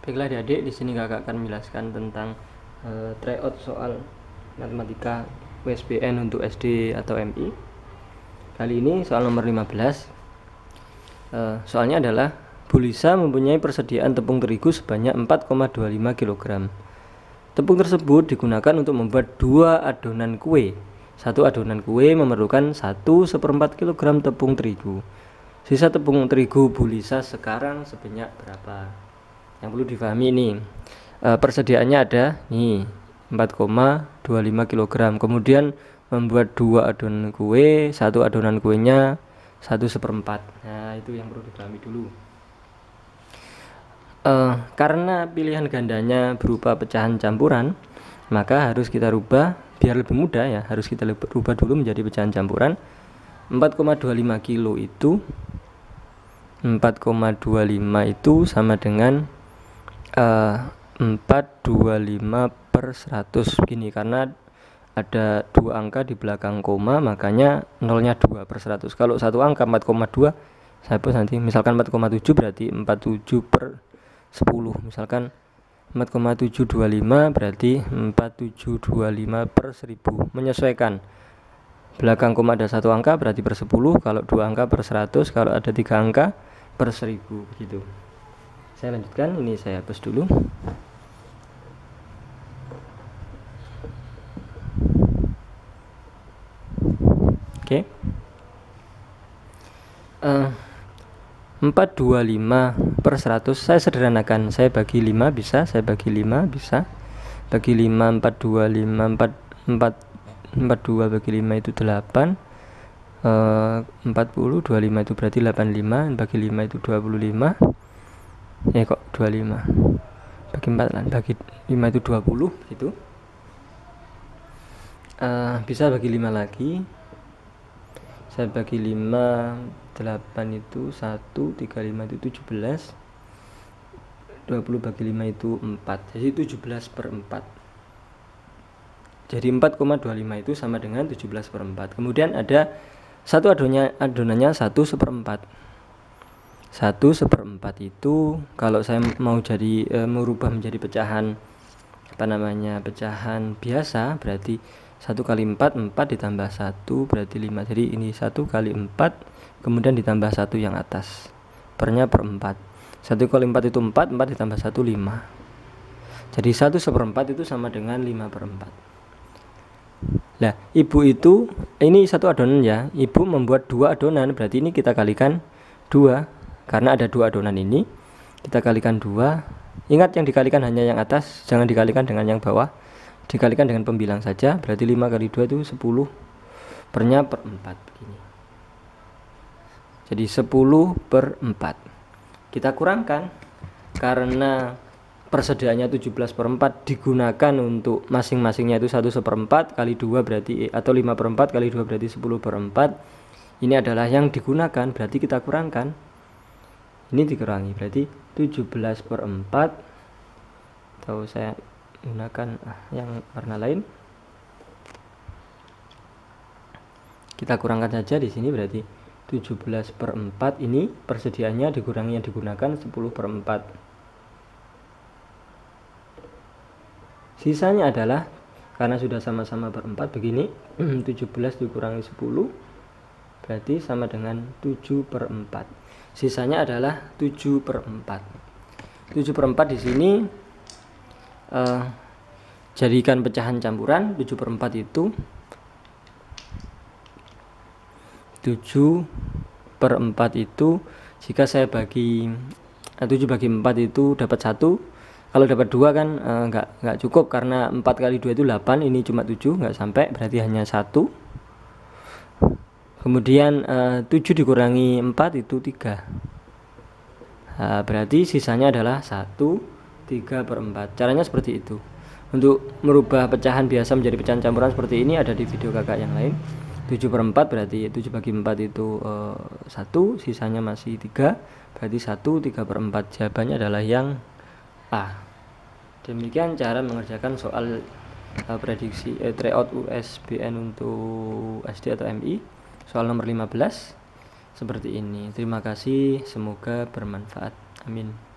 Baiklah adik-adik, di sini kakak akan menjelaskan tentang e, tryout soal matematika USBN untuk SD atau MI. Kali ini soal nomor 15. E, eh, soalnya adalah Bulisa mempunyai persediaan tepung terigu sebanyak 4,25 kg. Tepung tersebut digunakan untuk membuat dua adonan kue. Satu adonan kue memerlukan 1 seperempat kilogram tepung terigu. Sisa tepung terigu Bulisa sekarang sebanyak berapa? yang perlu difahami ini e, persediaannya ada nih 4,25 kg kemudian membuat dua adonan kue satu adonan kuenya satu seperempat nah itu yang perlu difahami dulu e, karena pilihan gandanya berupa pecahan campuran maka harus kita rubah biar lebih mudah ya harus kita rubah dulu menjadi pecahan campuran 4,25 kilo itu 4,25 itu sama dengan 425 eh, per 100 gini karena ada dua angka di belakang koma makanya nolnya 2 per 100 kalau satu angka 4,2 saya pun nanti misalkan 4,7 berarti 47 per 10 misalkan 4,725 berarti 4725 per 1000 menyesuaikan belakang koma ada satu angka berarti per 10 kalau dua angka per 100 kalau ada tiga angka per 1000 gitu saya lanjutkan ini saya hapus dulu oke okay. uh, 425 per 100 saya sederhanakan saya bagi 5 bisa saya bagi 5 bisa bagi 5 425 4 4 42 bagi 5 itu 8 uh, 40 25 itu berarti 85 bagi 5 itu 25 ya kok 25 bagi 4 kan bagi 5 itu 20 gitu uh, bisa bagi 5 lagi saya bagi 5 8 itu 1 35 itu 17 20 bagi 5 itu 4 jadi 17 per 4 jadi 4,25 itu sama dengan 17 per 4 kemudian ada satu adonannya adonannya 1 seperempat satu seperempat itu kalau saya mau jadi e, merubah menjadi pecahan apa namanya pecahan biasa berarti satu kali empat empat ditambah satu berarti lima jadi ini satu kali empat kemudian ditambah satu yang atas pernya perempat empat satu kali empat itu empat empat ditambah satu lima jadi satu seperempat itu sama dengan lima per empat Nah, ibu itu ini satu adonan ya. Ibu membuat dua adonan, berarti ini kita kalikan dua karena ada dua adonan ini kita kalikan dua ingat yang dikalikan hanya yang atas jangan dikalikan dengan yang bawah dikalikan dengan pembilang saja berarti 5 kali 2 itu 10 pernya per 4 begini jadi 10 per 4 kita kurangkan karena persediaannya 17 per 4 digunakan untuk masing-masingnya itu 1 4 kali 2 berarti atau 5 per 4 kali 2 berarti 10 per 4 ini adalah yang digunakan berarti kita kurangkan ini dikurangi berarti 17 per 4 atau saya gunakan ah, yang warna lain kita kurangkan saja di sini berarti 17 per 4 ini persediaannya dikurangi yang digunakan 10 per 4 sisanya adalah karena sudah sama-sama per 4 begini 17 dikurangi 10 berarti sama dengan 7 per 4 sisanya adalah 7 per 4 7 per 4 di sini eh, jadikan pecahan campuran 7 per 4 itu 7 per 4 itu jika saya bagi eh, 7 bagi 4 itu dapat 1 kalau dapat 2 kan enggak eh, cukup karena 4 kali 2 itu 8 ini cuma 7 enggak sampai berarti hanya 1 kemudian eh, uh, 7 dikurangi 4 itu 3 uh, berarti sisanya adalah 1 3 per 4 caranya seperti itu untuk merubah pecahan biasa menjadi pecahan campuran seperti ini ada di video kakak yang lain 7 per 4 berarti 7 bagi 4 itu uh, eh, 1 sisanya masih 3 berarti 1 3 per 4 jawabannya adalah yang A demikian cara mengerjakan soal uh, prediksi eh, tryout USBN untuk SD atau MI soal nomor 15 seperti ini. Terima kasih, semoga bermanfaat. Amin.